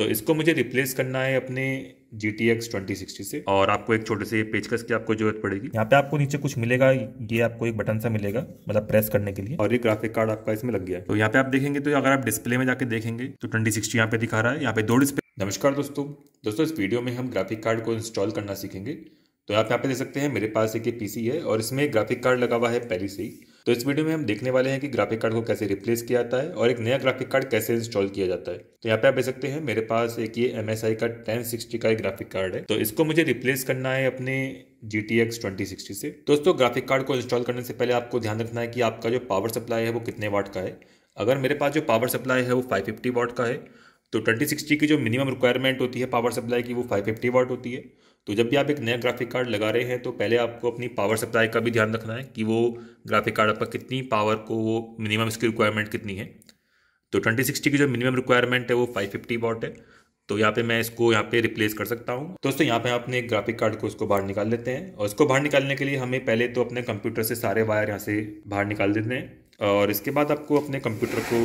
तो इसको मुझे रिप्लेस करना है अपने G T X twenty sixty से और आपको एक छोटे से पेचकस की आपको जरूरत पड़ेगी यहाँ पे आपको नीचे कुछ मिलेगा ये आपको एक बटन सा मिलेगा मतलब प्रेस करने के लिए और ये ग्राफिक कार्ड आपका इसमें लग गया है तो यहाँ पे आप देखेंगे तो अगर आप डिस्प्ले में जाके देखेंगे तो ट्वेंटी सिक्सटी यहाँ पे दिखा रहा है यहाँ पे दो डिस्प्ले नमस्कार दोस्तों दोस्तों इस वीडियो में हम ग्राफिक कार्ड को इंस्टॉल करना सीखेंगे तो आप यहाँ पे देख सकते हैं मेरे पास एक पीसी है और इसमें ग्राफिक कार्ड लगा हुआ है पहले से ही तो इस वीडियो में हम देखने वाले हैं कि ग्राफिक कार्ड को कैसे रिप्लेस किया जाता है और एक नया ग्राफिक कार्ड कैसे इंस्टॉल किया जाता है तो यहाँ पे आप देख सकते हैं मेरे पास एक ये एम का टेन का ग्राफिक कार्ड है तो इसको मुझे रिप्लेस करना है अपने G T X twenty sixty से दोस्तों ग्राफिक कार्ड को इंस्टॉल करने से पहले आपको ध्यान रखना है कि आपका जो पावर सप्लाई है वो कितने वाट का है अगर मेरे पास जो पावर सप्लाई है वो 550 वाट का है तो ट्वेंटी सिक्सटी की जो मिनिमम रिक्वायरमेंट होती है पावर सप्लाई की वो फाइव फिफ्टी वाट होती है तो जब भी आप एक नया ग्राफिक कार्ड लगा रहे हैं तो पहले आपको अपनी पावर सप्लाई का भी ध्यान रखना है कि वो ग्राफिक कार्ड आपका कितनी पावर को वो मिनिमम इसकी रिक्वायरमेंट कितनी है तो ट्वेंटी सिक्सटी की जो मिनिमम रिक्वायरमेंट है वो फाइव फिफ्टी वाट है तो यहाँ पे मैं इसको यहाँ पे रिप्लेस कर सकता हूँ दोस्तों यहाँ पे अपने ग्राफिक कार्ड को इसको बाहर निकाल लेते हैं और इसको बाहर निकालने के लिए हमें पहले तो अपने कंप्यूटर से सारे वायर यहाँ से बाहर निकाल देते हैं और इसके बाद आपको अपने कंप्यूटर को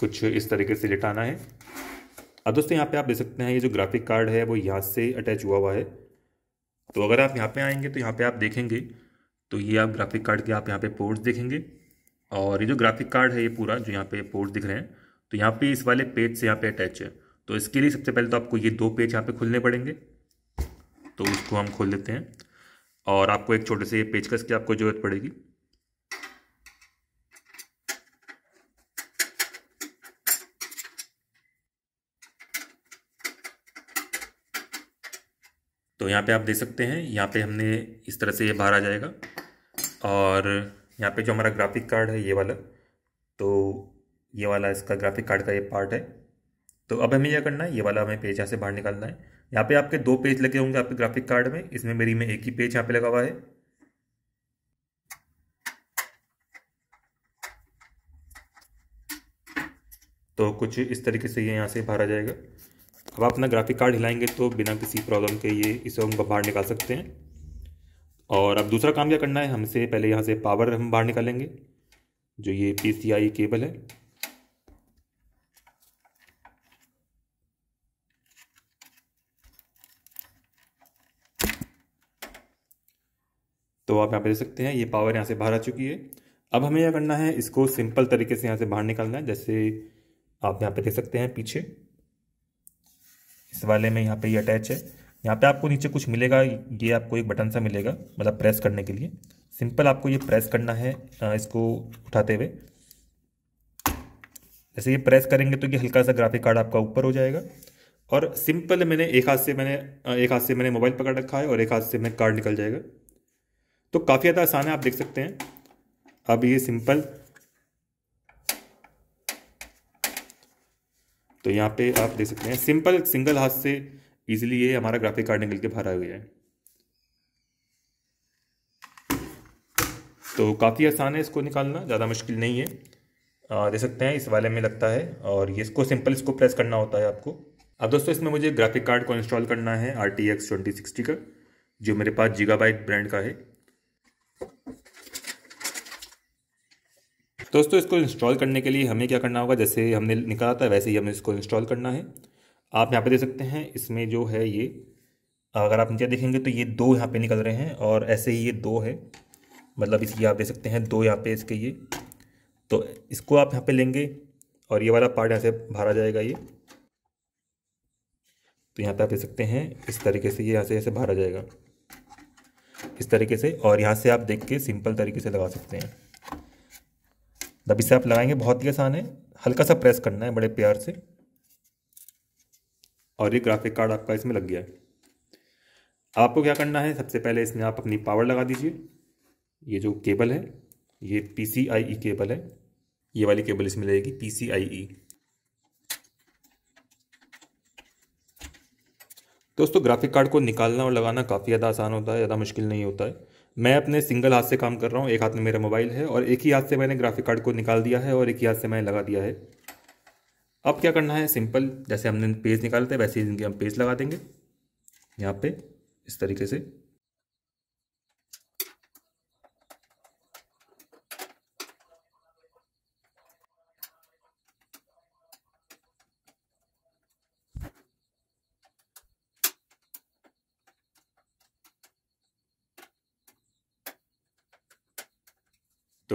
कुछ इस तरीके से लिटाना है अब दोस्तों यहाँ पे आप देख सकते हैं ये जो ग्राफिक कार्ड है वो यहाँ से अटैच हुआ हुआ है तो अगर आप यहाँ पे आएंगे तो यहाँ पे आप देखेंगे तो ये आप ग्राफिक कार्ड के आप यहाँ पे पोर्ट्स देखेंगे और ये जो ग्राफिक कार्ड है ये पूरा जो यहाँ पे पोर्ट्स दिख रहे हैं तो यहाँ पे इस वाले पेज से यहाँ पे अटैच है तो इसके लिए सबसे पहले तो आपको ये दो पेज यहाँ पे खोलने पड़ेंगे तो उसको हम खोल लेते हैं और आपको एक छोटे से पेज पेचकस की आपको ज़रूरत पड़ेगी तो यहाँ पे आप देख सकते हैं यहाँ पे हमने इस तरह से ये बाहर आ जाएगा और यहाँ पे जो हमारा ग्राफिक कार्ड है ये वाला तो ये वाला इसका ग्राफिक कार्ड का ये पार्ट है तो अब हमें यह करना है ये वाला हमें पेज यहाँ से बाहर निकालना है यहाँ पे आपके दो पेज लगे होंगे आपके ग्राफिक कार्ड में इसमें मेरी में एक ही पेज यहाँ पे लगा हुआ है तो कुछ इस तरीके से ये यहाँ से बाहर आ जाएगा अब आप अपना ग्राफिक कार्ड हिलाएंगे तो बिना किसी प्रॉब्लम के ये इसे हम बाहर निकाल सकते हैं और अब दूसरा काम क्या करना है हमसे पहले यहाँ से पावर हम बाहर निकालेंगे जो ये पी केबल है तो आप यहाँ पे देख सकते हैं ये पावर यहाँ से बाहर आ चुकी है अब हमें यह करना है इसको सिंपल तरीके से यहाँ से बाहर निकालना है जैसे आप यहाँ पे देख सकते हैं पीछे इस वाले में यहाँ पे ये अटैच है यहाँ पे आपको नीचे कुछ मिलेगा ये आपको एक बटन सा मिलेगा मतलब प्रेस करने के लिए सिंपल आपको ये प्रेस करना है इसको उठाते हुए जैसे ये प्रेस करेंगे तो ये हल्का सा ग्राफिक कार्ड आपका ऊपर हो जाएगा और सिंपल मैंने एक हाथ से मैंने एक हाथ से मैंने मोबाइल पकड़ रखा है और एक हाथ से मैं कार्ड निकल जाएगा तो काफ़ी ज़्यादा आसान है आप देख सकते हैं अब ये सिंपल तो यहाँ पे आप देख सकते हैं सिंपल सिंगल हाथ से इजीली ये हमारा ग्राफिक कार्ड निकल के भरा हुआ है तो काफ़ी आसान है इसको निकालना ज़्यादा मुश्किल नहीं है देख दे सकते हैं इस वाले में लगता है और ये इसको सिंपल इसको प्रेस करना होता है आपको अब दोस्तों इसमें मुझे ग्राफिक कार्ड को इंस्टॉल करना है R T X twenty sixty का जो मेरे पास जीगा बाइक ब्रांड का है दोस्तों इसको इंस्टॉल करने के लिए हमें क्या करना होगा जैसे हमने निकाला था वैसे ही हमें इसको इंस्टॉल करना है आप यहाँ पे देख सकते हैं इसमें जो है ये अगर आप नीचे देखेंगे तो ये दो यहाँ पे निकल रहे हैं और ऐसे ही ये दो है मतलब इसकी आप देख सकते हैं दो यहाँ पे इसके ये तो इसको आप यहाँ पे लेंगे और ये वाला पार्ट यहाँ से भरा जाएगा ये तो यहाँ पे आप देख सकते हैं इस तरीके से ये यहाँ से ऐसे भरा जाएगा इस तरीके से और यहाँ से आप देख के सिंपल तरीके से लगा सकते हैं दबी से आप लगाएंगे बहुत ही आसान है हल्का सा प्रेस करना है बड़े प्यार से और ये ग्राफिक कार्ड आपका इसमें लग गया है आपको क्या करना है सबसे पहले इसमें आप अपनी पावर लगा दीजिए ये जो केबल है ये पी सी आई ई केबल है ये वाली केबल इसमें लगेगी पी सी आई ई दोस्तों ग्राफिक कार्ड को निकालना और लगाना काफ़ी ज़्यादा आसान होता है ज़्यादा मुश्किल नहीं होता है मैं अपने सिंगल हाथ से काम कर रहा हूँ एक हाथ में मेरा मोबाइल है और एक ही हाथ से मैंने ग्राफिक कार्ड को निकाल दिया है और एक ही हाथ से मैंने लगा दिया है अब क्या करना है सिंपल जैसे हमने पेज निकालते हैं वैसे ही इनके हम पेज लगा देंगे यहाँ पे इस तरीके से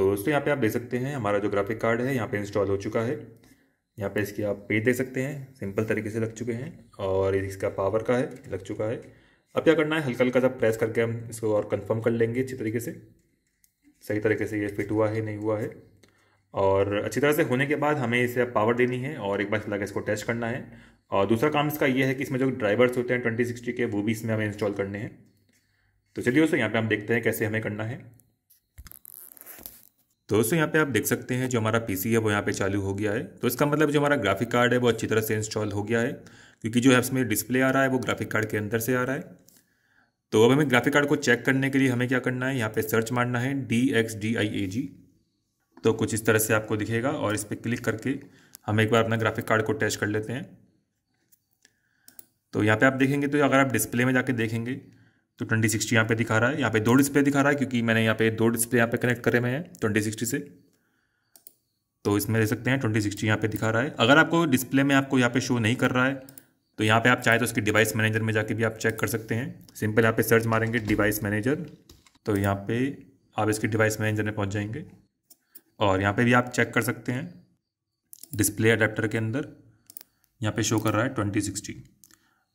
तो दोस्तों यहाँ पे आप देख सकते हैं हमारा जो ग्राफिक कार्ड है यहाँ पे इंस्टॉल हो चुका है यहाँ पे इसकी आप पेज देख सकते हैं सिंपल तरीके से लग चुके हैं और इसका पावर का है लग चुका है अब क्या करना है हल्का हल्का सा प्रेस करके हम इसको और कंफर्म कर लेंगे अच्छी तरीके से सही तरीके से ये फिट हुआ है नहीं हुआ है और अच्छी तरह से होने के बाद हमें इसे पावर देनी है और एक बार लगा इसको टेस्ट करना है और दूसरा काम इसका ये है कि इसमें जो ड्राइवर्स होते हैं ट्वेंटी सिक्सटी के वो भी इसमें हमें इंस्टॉल करने हैं तो चलिए दोस्तों यहाँ पे हम देखते हैं कैसे हमें करना है तो दोस्तों यहाँ पे आप देख सकते हैं जो हमारा पीसी है वो यहाँ पे चालू हो गया है तो इसका मतलब जो हमारा ग्राफिक कार्ड है वो अच्छी तरह से इंस्टॉल हो गया है क्योंकि जो है इसमें डिस्प्ले आ रहा है वो ग्राफिक कार्ड के अंदर से आ रहा है तो अब हमें ग्राफिक कार्ड को चेक करने के लिए हमें क्या करना है यहाँ पे सर्च मारना है D X D I A G तो कुछ इस तरह से आपको दिखेगा और इस पर क्लिक करके हम एक बार अपना ग्राफिक कार्ड को टेस्ट कर लेते हैं तो यहाँ पर आप देखेंगे तो अगर आप डिस्प्ले में जाके देखेंगे तो ट्वेंटी सिक्सटी यहाँ पे दिखा रहा है यहाँ पे दो डिस्प्ले दिखा रहा है क्योंकि मैंने यहाँ पे दो डिस्प्ले यहाँ पे कनेक्ट करे हुए हैं ट्वेंटी सिक्सटी से तो इसमें दे सकते हैं ट्वेंटी सिक्सटी यहाँ पे दिखा रहा है अगर आपको डिस्प्ले में आपको यहाँ पे शो नहीं कर रहा है तो यहाँ पे आप चाहे तो उसके डिवाइस मैनेजर में जाके भी आप चेक कर सकते हैं सिंपल यहाँ पे सर्च मारेंगे डिवाइस मैनेजर तो यहाँ पे आप इसके डिवाइस मैनेजर में पहुँच जाएंगे और यहाँ पे भी आप चेक कर सकते हैं डिस्प्ले अडेप्टर के अंदर यहाँ पे शो कर रहा है ट्वेंटी सिक्सटी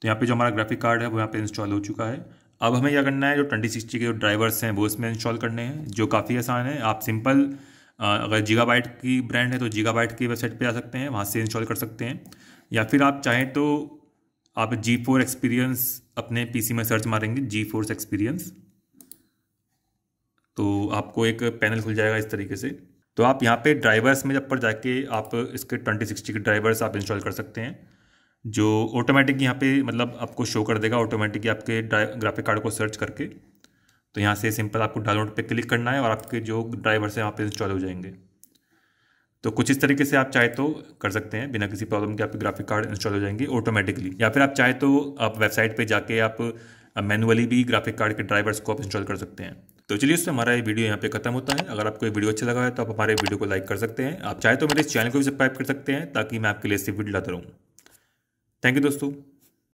तो यहाँ पे जो हमारा ग्राफिक कार्ड है वो यहाँ पे इंस्टॉल हो चुका है अब हमें क्या करना है जो ट्वेंटी सिक्सटी के जो ड्राइवर्स हैं वो इसमें इंस्टॉल करने हैं जो काफ़ी आसान है आप सिंपल अगर बाइट की ब्रांड है तो बाइट की वेबसाइट पे जा सकते हैं वहाँ से इंस्टॉल कर सकते हैं या फिर आप चाहें तो आप जी फोर एक्सपीरियंस अपने पीसी में सर्च मारेंगे जी फोर्स एक्सपीरियंस तो आपको एक पैनल खुल जाएगा इस तरीके से तो आप यहाँ पे ड्राइवर्स में जब पर जाके आप इसके ट्वेंटी सिक्सटी के ड्राइवर्स आप इंस्टॉल कर सकते हैं जो ऑटोमेटिक यहाँ पे मतलब आपको शो कर देगा ऑटोमेटिक आपके ग्राफिक कार्ड को सर्च करके तो यहाँ से सिंपल आपको डाउनलोड पे क्लिक करना है और आपके जो ड्राइवर से वहाँ पे इंस्टॉल हो जाएंगे तो कुछ इस तरीके से आप चाहे तो कर सकते हैं बिना किसी प्रॉब्लम के आपके ग्राफिक कार्ड इंस्टॉल हो जाएंगे ऑटोमेटिकली या फिर आप चाहे तो आप वेबसाइट पर जाके आप मैनुअली भी ग्राफिक कार्ड के ड्राइवर्स को आप इंस्टॉल कर सकते हैं तो चलिए उससे हमारा ये वीडियो यहाँ पे खत्म होता है अगर आपको ये वीडियो अच्छा लगा है तो आप हमारे वीडियो को लाइक कर सकते हैं आप चाहे तो मेरे इस चैनल को भी सब्सक्राइब कर सकते हैं ताकि मैं आपके लिए सिर्फ वीडियो लाता रहूँ थैंक यू दोस्तों